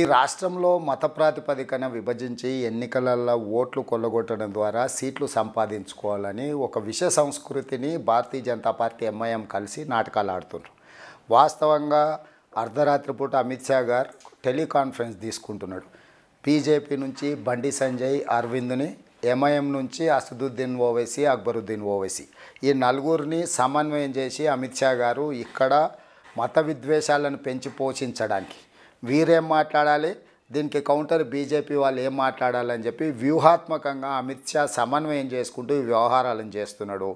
ఈ రాష్ట్రంలో మత ప్రాతిపదికన విభజించి ఎన్నికలలో ఓట్లు కొల్లగొట్టడం ద్వారా సీట్లు సంపాదించుకోవాలని ఒక విష సంస్కృతిని భారతీయ జనతా పార్టీ ఎంఐఎం కలిసి నాటకాలు ఆడుతున్నారు వాస్తవంగా అర్ధరాత్రి పూట అమిత్ షా గారు టెలికాన్ఫరెన్స్ తీసుకుంటున్నాడు బీజేపీ నుంచి బండి సంజయ్ అరవింద్ని ఎంఐఎం నుంచి అసదుద్దీన్ ఓవైసీ అక్బరుద్దీన్ ఓవైసీ ఈ నలుగురిని సమన్వయం చేసి అమిత్ షా గారు ఇక్కడ మత విద్వేషాలను పెంచి పోషించడానికి వీరేం మాట్లాడాలి దీనికి కౌంటర్ బీజేపీ వాళ్ళు ఏం మాట్లాడాలని చెప్పి వ్యూహాత్మకంగా అమిత్ షా సమన్వయం చేసుకుంటూ వ్యవహారాలను చేస్తున్నాడు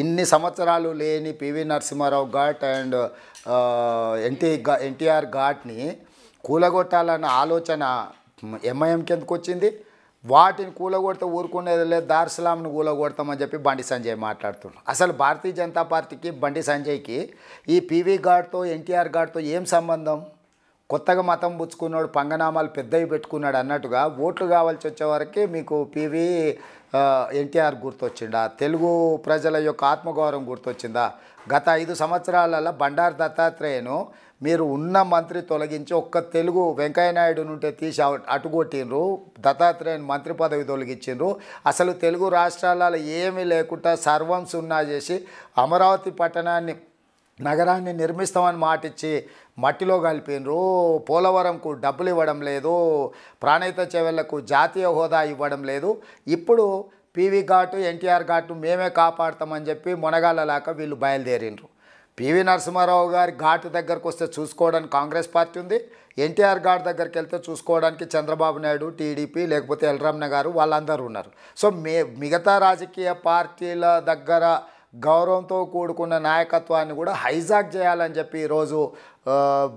ఇన్ని సంవత్సరాలు లేని PV Narasimha Rao ghat and NT NTR ఘాట్ని కూలగొట్టాలన్న ఆలోచన ఎంఐఎంకి ఎందుకు వచ్చింది వాటిని కూలగొడితే ఊరుకునేది లేదు దార్సలాంని కూలగొడతామని చెప్పి బండి సంజయ్ మాట్లాడుతున్నాడు అసలు భారతీయ జనతా పార్టీకి బండి సంజయ్కి ఈ పీవీ గార్డ్తో ఎన్టీఆర్ గాడ్తో ఏం సంబంధం కొత్తగా మతం పుచ్చుకున్నాడు పంగనామాలు పెద్దవి పెట్టుకున్నాడు అన్నట్టుగా ఓట్లు కావాల్సి వచ్చేవరకు మీకు పీవీ ఎన్టీఆర్ గుర్తొచ్చిందా తెలుగు ప్రజల యొక్క ఆత్మగౌరవం గుర్తొచ్చిందా గత ఐదు సంవత్సరాలలో బండారు దత్తాత్రేయను మీరు ఉన్న మంత్రి తొలగించి ఒక్క తెలుగు వెంకయ్యనాయుడు నుంటే తీసి అటుగొట్టిండ్రు దత్తాత్రేయుని మంత్రి పదవి తొలగించిండ్రు అసలు తెలుగు రాష్ట్రాలలో ఏమీ లేకుండా సర్వం సున్నా చేసి అమరావతి పట్టణాన్ని నగరాన్ని నిర్మిస్తామని మాటిచ్చి మట్టిలో కలిపినరు పోలవరంకు డబ్బులు ఇవ్వడం లేదు ప్రాణహిత చెవెళ్లకు జాతీయ హోదా ఇవ్వడం లేదు ఇప్పుడు పీవీ ఘాటు ఎన్టీఆర్ ఘాటు మేమే కాపాడతామని చెప్పి మునగాళ్ళలాక వీళ్ళు బయలుదేరిండ్రు పివి నరసింహారావు గారి ఘాటు దగ్గరకు వస్తే చూసుకోవడానికి కాంగ్రెస్ పార్టీ ఉంది ఎన్టీఆర్ ఘాట్ దగ్గరికి వెళ్తే చూసుకోవడానికి చంద్రబాబు నాయుడు టీడీపీ లేకపోతే ఎల్రామ్న గారు వాళ్ళందరూ ఉన్నారు సో మే మిగతా రాజకీయ పార్టీల దగ్గర గౌరవంతో కూడుకున్న నాయకత్వాన్ని కూడా హైజాక్ చేయాలని చెప్పి ఈరోజు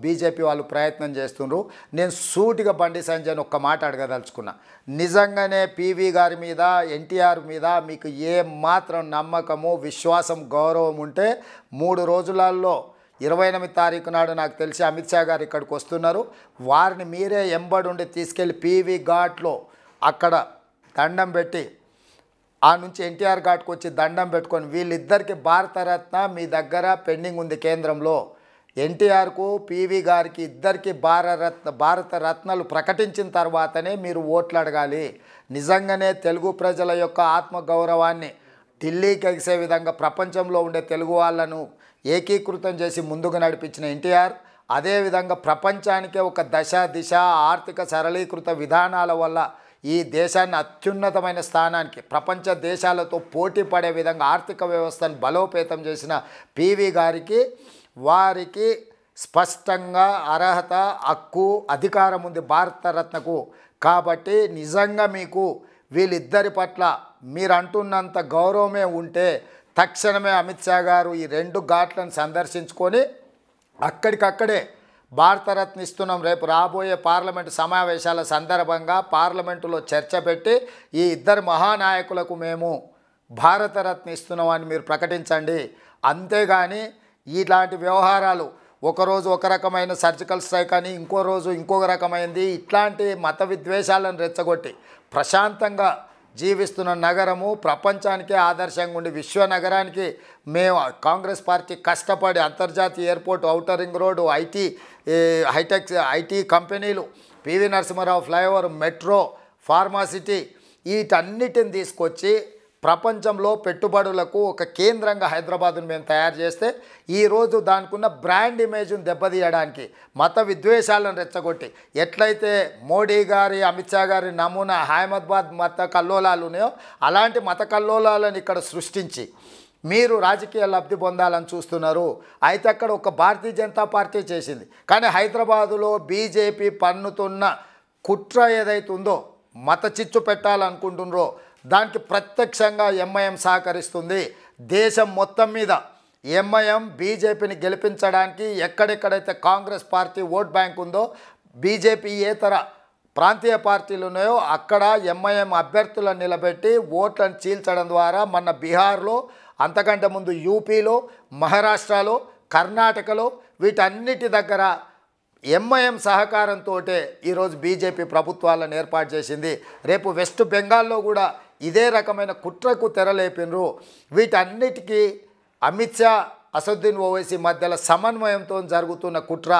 బీజేపీ వాళ్ళు ప్రయత్నం చేస్తున్నారు నేను సూటిగా బండి అని ఒక్క మాట అడగదలుచుకున్నా నిజంగానే పీవీ గారి మీద ఎన్టీఆర్ మీద మీకు ఏ మాత్రం నమ్మకము విశ్వాసం గౌరవం ఉంటే మూడు రోజులలో ఇరవై ఎనిమిది తారీఖు నాడు నాకు తెలిసి అమిత్ షా గారు ఇక్కడికి వస్తున్నారు వారిని మీరే ఉండి తీసుకెళ్ళి పీవీ ఘాట్లో అక్కడ దండం పెట్టి ఆ నుంచి ఎన్టీఆర్ ఘాట్కి వచ్చి దండం పెట్టుకొని వీళ్ళిద్దరికి భారతరత్న మీ దగ్గర పెండింగ్ ఉంది కేంద్రంలో ఎన్టీఆర్కు పీవీ గారికి ఇద్దరికి భారతరత్న భారత రత్నలు ప్రకటించిన తర్వాతనే మీరు ఓట్లు అడగాలి నిజంగానే తెలుగు ప్రజల యొక్క ఆత్మగౌరవాన్ని ఢిల్లీకి ఎగిసే విధంగా ప్రపంచంలో ఉండే తెలుగు వాళ్ళను ఏకీకృతం చేసి ముందుకు నడిపించిన ఎన్టీఆర్ అదేవిధంగా ప్రపంచానికే ఒక దశ దిశ ఆర్థిక సరళీకృత విధానాల వల్ల ఈ దేశాన్ని అత్యున్నతమైన స్థానానికి ప్రపంచ దేశాలతో పోటీ పడే విధంగా ఆర్థిక వ్యవస్థను బలోపేతం చేసిన పివి గారికి వారికి స్పష్టంగా అర్హత హక్కు అధికారం ఉంది భారతరత్నకు కాబట్టి నిజంగా మీకు వీళ్ళిద్దరి పట్ల మీరు అంటున్నంత గౌరవమే ఉంటే తక్షణమే అమిత్ షా గారు ఈ రెండు ఘాట్లను సందర్శించుకొని అక్కడికక్కడే భారతరత్న ఇస్తున్నాం రేపు రాబోయే పార్లమెంటు సమావేశాల సందర్భంగా పార్లమెంటులో చర్చ పెట్టి ఈ ఇద్దరు మహానాయకులకు మేము భారతరత్న ఇస్తున్నామని మీరు ప్రకటించండి అంతేగాని ఇలాంటి వ్యవహారాలు ఒకరోజు ఒక రకమైన సర్జికల్ స్ట్రైక్ అని ఇంకో రోజు ఇంకొక రకమైనది ఇట్లాంటి మత విద్వేషాలను రెచ్చగొట్టి ప్రశాంతంగా జీవిస్తున్న నగరము ప్రపంచానికే ఆదర్శంగా ఉండి విశ్వనగరానికి మేము కాంగ్రెస్ పార్టీ కష్టపడి అంతర్జాతీయ airport outer ring road IT hi-tech IT కంపెనీలు PV Narasimha Rao flyover metro pharma city వీటన్నిటిని తీసుకొచ్చి ప్రపంచంలో పెట్టుబడులకు ఒక కేంద్రంగా హైదరాబాద్ను మేము తయారు చేస్తే ఈరోజు దానికున్న బ్రాండ్ ఇమేజ్ను దెబ్బతీయడానికి మత విద్వేషాలను రెచ్చగొట్టి ఎట్లయితే మోడీ గారి అమిత్ షా గారి నమూనా హైమదాబాద్ మత కల్లోలాలు ఉన్నాయో అలాంటి మత కల్లోలాలను ఇక్కడ సృష్టించి మీరు రాజకీయ లబ్ధి పొందాలని చూస్తున్నారు అయితే అక్కడ ఒక భారతీయ జనతా పార్టీ చేసింది కానీ హైదరాబాదులో బీజేపీ పన్నుతున్న కుట్ర ఏదైతుందో ఉందో మత చిచ్చు పెట్టాలనుకుంటున్నారో దానికి ప్రత్యక్షంగా ఎంఐఎం సహకరిస్తుంది దేశం మొత్తం మీద ఎంఐఎం బీజేపీని గెలిపించడానికి ఎక్కడెక్కడైతే కాంగ్రెస్ పార్టీ ఓట్ బ్యాంక్ ఉందో బీజేపీ ఏతర ప్రాంతీయ పార్టీలు ఉన్నాయో అక్కడ ఎంఐఎం అభ్యర్థులను నిలబెట్టి ఓట్లను చీల్చడం ద్వారా మన బీహార్లో అంతకంటే ముందు యూపీలో మహారాష్ట్రలో కర్ణాటకలో వీటన్నిటి దగ్గర ఎంఐఎం సహకారంతో ఈరోజు బీజేపీ ప్రభుత్వాలను ఏర్పాటు చేసింది రేపు వెస్ట్ బెంగాల్లో కూడా ఇదే రకమైన కుట్రకు తెరలేపినరు వీటన్నిటికీ అమిత్ షా అసదుద్దీన్ ఓవైసీ మధ్యలో సమన్వయంతో జరుగుతున్న కుట్ర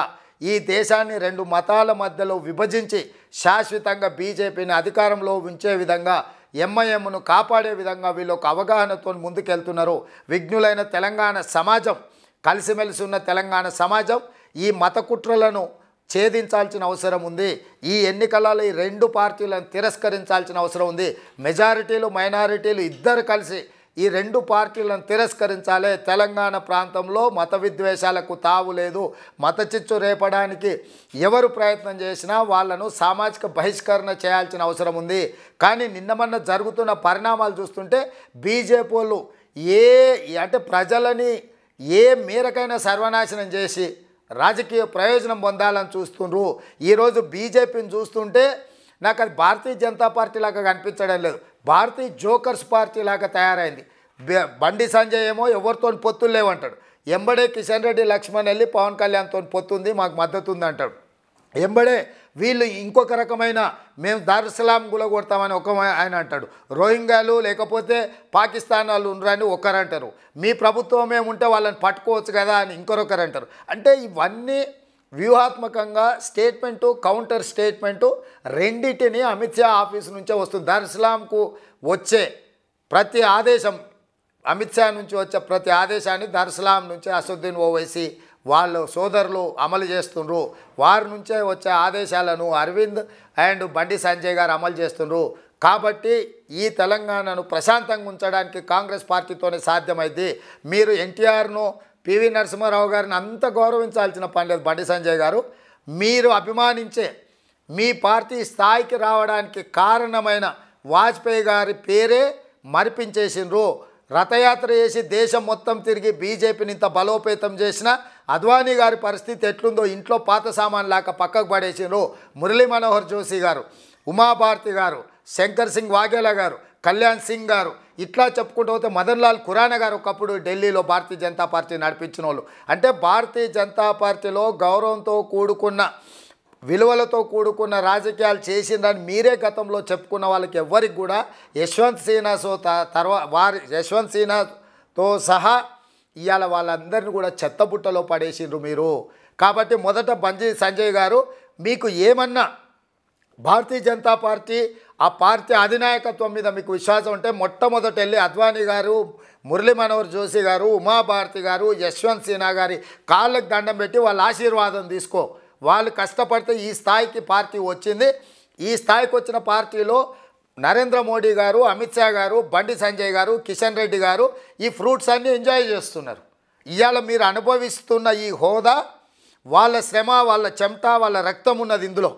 ఈ దేశాన్ని రెండు మతాల మధ్యలో విభజించి శాశ్వతంగా బీజేపీని అధికారంలో ఉంచే విధంగా ఎంఐఎంను కాపాడే విధంగా వీళ్ళు ఒక అవగాహనతో ముందుకెళ్తున్నారు విఘ్నులైన తెలంగాణ సమాజం కలిసిమెలిసి ఉన్న తెలంగాణ సమాజం ఈ మత కుట్రలను ఛేదించాల్సిన అవసరం ఉంది ఈ ఎన్నికలలో ఈ రెండు పార్టీలను తిరస్కరించాల్సిన అవసరం ఉంది మెజారిటీలు మైనారిటీలు ఇద్దరు కలిసి ఈ రెండు పార్టీలను తిరస్కరించాలి తెలంగాణ ప్రాంతంలో మత విద్వేషాలకు తావు లేదు మత చిచ్చు రేపడానికి ఎవరు ప్రయత్నం చేసినా వాళ్లను సామాజిక బహిష్కరణ చేయాల్సిన అవసరం ఉంది కానీ నిన్నమన్న జరుగుతున్న పరిణామాలు చూస్తుంటే బీజేపీ ఏ అంటే ప్రజలని ఏ మేరకైనా సర్వనాశనం చేసి రాజకీయ ప్రయోజనం పొందాలని చూస్తుండ్రు ఈరోజు బీజేపీని చూస్తుంటే నాకు అది భారతీయ జనతా పార్టీ లాగా కనిపించడం లేదు భారతీయ జోకర్స్ పార్టీ లాగా తయారైంది బండి సంజయ్ ఏమో ఎవరితో పొత్తులు లేవంటాడు ఎంబడే కిషన్ రెడ్డి లక్ష్మణ్ వెళ్ళి పవన్ కళ్యాణ్తో పొత్తుంది మాకు మద్దతు ఉంది అంటాడు ఎంబడే వీళ్ళు ఇంకొక రకమైన మేము దారుసలాం గులగొడతామని ఒక ఆయన అంటాడు రోహింగ్యాలు లేకపోతే పాకిస్తాన్ వాళ్ళు ఉండరని ఒకరంటారు మీ ప్రభుత్వం ఉంటే వాళ్ళని పట్టుకోవచ్చు కదా అని ఇంకొరొకరు అంటారు అంటే ఇవన్నీ వ్యూహాత్మకంగా స్టేట్మెంటు కౌంటర్ స్టేట్మెంటు రెండింటిని అమిత్ షా ఆఫీస్ నుంచే వస్తుంది దారుసలాంకు వచ్చే ప్రతి ఆదేశం అమిత్ షా నుంచి వచ్చే ప్రతి ఆదేశాన్ని దర్సలాం నుంచి అసదుద్దీన్ ఓవైసీ వాళ్ళు సోదరులు అమలు చేస్తుండ్రు వారి నుంచే వచ్చే ఆదేశాలను అరవింద్ అండ్ బండి సంజయ్ గారు అమలు చేస్తుండ్రు కాబట్టి ఈ తెలంగాణను ప్రశాంతంగా ఉంచడానికి కాంగ్రెస్ పార్టీతోనే సాధ్యమైంది మీరు ఎన్టీఆర్ను పివి నరసింహారావు గారిని అంత గౌరవించాల్సిన పని లేదు బండి సంజయ్ గారు మీరు అభిమానించే మీ పార్టీ స్థాయికి రావడానికి కారణమైన వాజ్పేయి గారి పేరే మరిపించేసిండ్రు రథయాత్ర చేసి దేశం మొత్తం తిరిగి బీజేపీని ఇంత బలోపేతం చేసిన అద్వానీ గారి పరిస్థితి ఎట్లుందో ఇంట్లో పాత సామాన్ లాక పక్కకు పడేసినో మురళీ మనోహర్ జోషి గారు ఉమాభారతి గారు శంకర్ సింగ్ వాఘేలా గారు కళ్యాణ్ సింగ్ గారు ఇట్లా చెప్పుకుంటూ పోతే మదన్ లాల్ ఖురానా గారు ఒకప్పుడు ఢిల్లీలో భారతీయ జనతా పార్టీ నడిపించిన వాళ్ళు అంటే భారతీయ జనతా పార్టీలో గౌరవంతో కూడుకున్న విలువలతో కూడుకున్న రాజకీయాలు చేసిందని మీరే గతంలో చెప్పుకున్న వాళ్ళకి ఎవ్వరికి కూడా యశ్వంత్ సిన్హాతో తర్వాత వారి యశ్వంత్ సిన్హాతో సహా ఇవాళ వాళ్ళందరినీ కూడా చెత్తబుట్టలో పడేసిండ్రు మీరు కాబట్టి మొదట బంజీ సంజయ్ గారు మీకు ఏమన్నా భారతీయ జనతా పార్టీ ఆ పార్టీ అధినాయకత్వం మీద మీకు విశ్వాసం ఉంటే మొట్టమొదట వెళ్ళి అద్వానీ గారు మురళీ మనోహర్ జోషి గారు ఉమాభారతి గారు యశ్వంత్ సిన్హా గారి కాళ్ళకు దండం పెట్టి వాళ్ళ ఆశీర్వాదం తీసుకో వాళ్ళు కష్టపడితే ఈ స్థాయికి పార్టీ వచ్చింది ఈ స్థాయికి వచ్చిన పార్టీలో నరేంద్ర మోడీ గారు అమిత్ షా గారు బండి సంజయ్ గారు కిషన్ రెడ్డి గారు ఈ ఫ్రూట్స్ అన్నీ ఎంజాయ్ చేస్తున్నారు ఇవాళ మీరు అనుభవిస్తున్న ఈ హోదా వాళ్ళ శ్రమ వాళ్ళ చెమట వాళ్ళ రక్తం ఉన్నది ఇందులో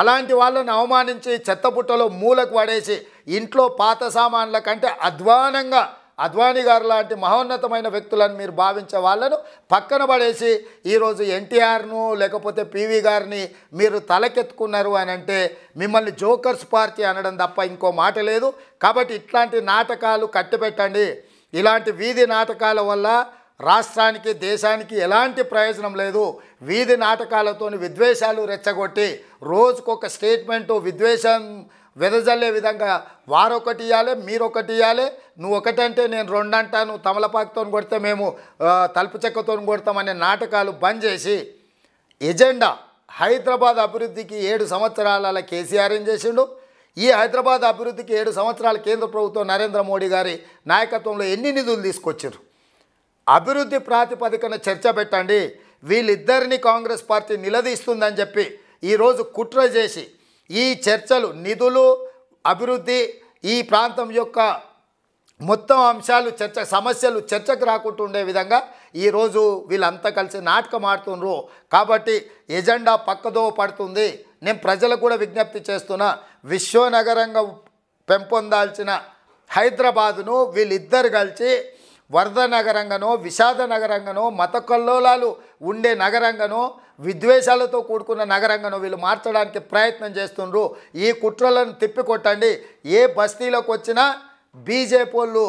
అలాంటి వాళ్ళని అవమానించి చెత్తపుట్టలో మూలకు పడేసి ఇంట్లో పాత సామాన్ల కంటే అధ్వానంగా అద్వానీ గారు లాంటి మహోన్నతమైన వ్యక్తులను మీరు భావించే వాళ్ళను పక్కన పడేసి ఈరోజు ఎన్టీఆర్ను లేకపోతే పీవీ గారిని మీరు తలకెత్తుకున్నారు అని అంటే మిమ్మల్ని జోకర్స్ పార్టీ అనడం తప్ప ఇంకో మాట లేదు కాబట్టి ఇట్లాంటి నాటకాలు కట్టిపెట్టండి ఇలాంటి వీధి నాటకాల వల్ల రాష్ట్రానికి దేశానికి ఎలాంటి ప్రయోజనం లేదు వీధి నాటకాలతో విద్వేషాలు రెచ్చగొట్టి రోజుకొక స్టేట్మెంటు విద్వేషం వెదజల్లే విధంగా వారొకటి ఇవ్వాలి మీరొకటి ఇవ్వాలి నువ్వు ఒకటంటే నేను రెండు అంటాను తమలపాకుతో కొడితే మేము తలుపు చెక్కతో కొడతామనే నాటకాలు బంద్ చేసి ఎజెండా హైదరాబాద్ అభివృద్ధికి ఏడు సంవత్సరాల కేసీఆర్ ఏం చేసిండు ఈ హైదరాబాద్ అభివృద్ధికి ఏడు సంవత్సరాల కేంద్ర ప్రభుత్వం నరేంద్ర మోడీ గారి నాయకత్వంలో ఎన్ని నిధులు తీసుకొచ్చారు అభివృద్ధి ప్రాతిపదికన చర్చ పెట్టండి వీళ్ళిద్దరిని కాంగ్రెస్ పార్టీ నిలదీస్తుందని చెప్పి ఈరోజు కుట్ర చేసి ఈ చర్చలు నిధులు అభివృద్ధి ఈ ప్రాంతం యొక్క మొత్తం అంశాలు చర్చ సమస్యలు చర్చకు రాకుండా ఉండే విధంగా ఈరోజు వీళ్ళంతా కలిసి నాటకం ఆడుతుండ్రు కాబట్టి ఎజెండా పక్కదో పడుతుంది నేను ప్రజలకు కూడా విజ్ఞప్తి చేస్తున్నా విశ్వనగరంగా పెంపొందాల్సిన హైదరాబాదును వీళ్ళిద్దరు కలిసి వరద నగరంగానో విషాద నగరంగానో మత ఉండే నగరంగానో విద్వేషాలతో కూడుకున్న నగరంగాను వీళ్ళు మార్చడానికి ప్రయత్నం చేస్తుండ్రు ఈ కుట్రలను తిప్పికొట్టండి ఏ బస్తీలోకి వచ్చినా బీజేపీ వాళ్ళు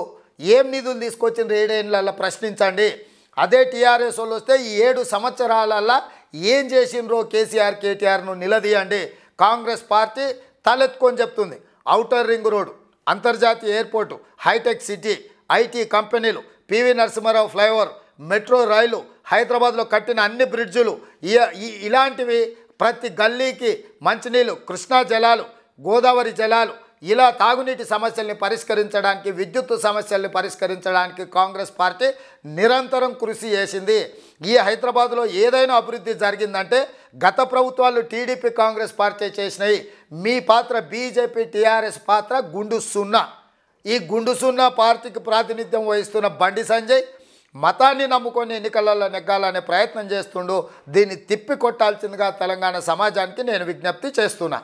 ఏం నిధులు తీసుకొచ్చిన రేడేళ్ళల్లో ప్రశ్నించండి అదే టీఆర్ఎస్ వాళ్ళు వస్తే ఈ ఏడు సంవత్సరాలల్లా ఏం చేసిండ్రో కేసీఆర్ కేటీఆర్ను నిలదీయండి కాంగ్రెస్ పార్టీ తలెత్తుకొని చెప్తుంది ఔటర్ రింగ్ రోడ్ అంతర్జాతీయ ఎయిర్పోర్టు హైటెక్ సిటీ ఐటీ కంపెనీలు PV Narasimha Rao flyover metro rail హైదరాబాద్లో కట్టిన అన్ని బ్రిడ్జులు ఇలాంటివి ప్రతి గల్లీకి మంచినీళ్ళు కృష్ణా జలాలు గోదావరి జలాలు ఇలా తాగునీటి సమస్యల్ని పరిష్కరించడానికి విద్యుత్ సమస్యల్ని పరిష్కరించడానికి కాంగ్రెస్ పార్టీ నిరంతరం కృషి చేసింది ఈ హైదరాబాద్లో ఏదైనా అభివృద్ధి జరిగిందంటే గత ప్రభుత్వాలు టీడీపీ కాంగ్రెస్ పార్టీ చేసినాయి మీ పాత్ర బీజేపీ టీఆర్ఎస్ పాత్ర గుండు సున్నా ఈ గుండు సున్నా పార్టీకి ప్రాతినిధ్యం వహిస్తున్న బండి సంజయ్ మతాన్ని నమ్ముకొని ఎన్నికలలో నెగ్గాలనే ప్రయత్నం చేస్తుండు దీన్ని తిప్పికొట్టాల్సిందిగా తెలంగాణ సమాజానికి నేను విజ్ఞప్తి చేస్తున్నా